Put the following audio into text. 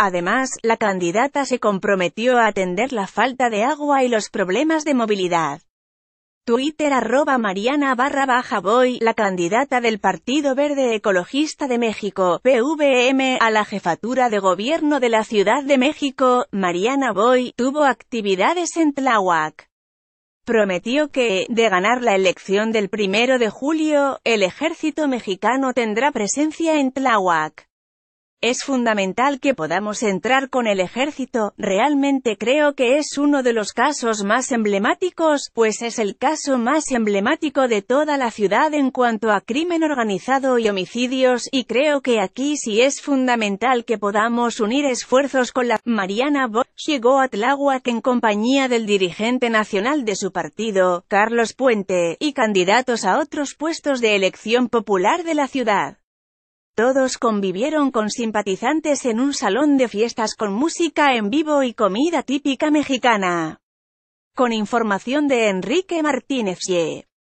Además, la candidata se comprometió a atender la falta de agua y los problemas de movilidad. Twitter arroba Mariana barra baja Boy, la candidata del Partido Verde Ecologista de México, PVM, a la jefatura de gobierno de la Ciudad de México, Mariana Boy, tuvo actividades en Tláhuac. Prometió que, de ganar la elección del primero de julio, el ejército mexicano tendrá presencia en Tláhuac. Es fundamental que podamos entrar con el ejército, realmente creo que es uno de los casos más emblemáticos, pues es el caso más emblemático de toda la ciudad en cuanto a crimen organizado y homicidios, y creo que aquí sí es fundamental que podamos unir esfuerzos con la... Mariana Bo llegó a Tláhuac en compañía del dirigente nacional de su partido, Carlos Puente, y candidatos a otros puestos de elección popular de la ciudad. Todos convivieron con simpatizantes en un salón de fiestas con música en vivo y comida típica mexicana. Con información de Enrique Martínez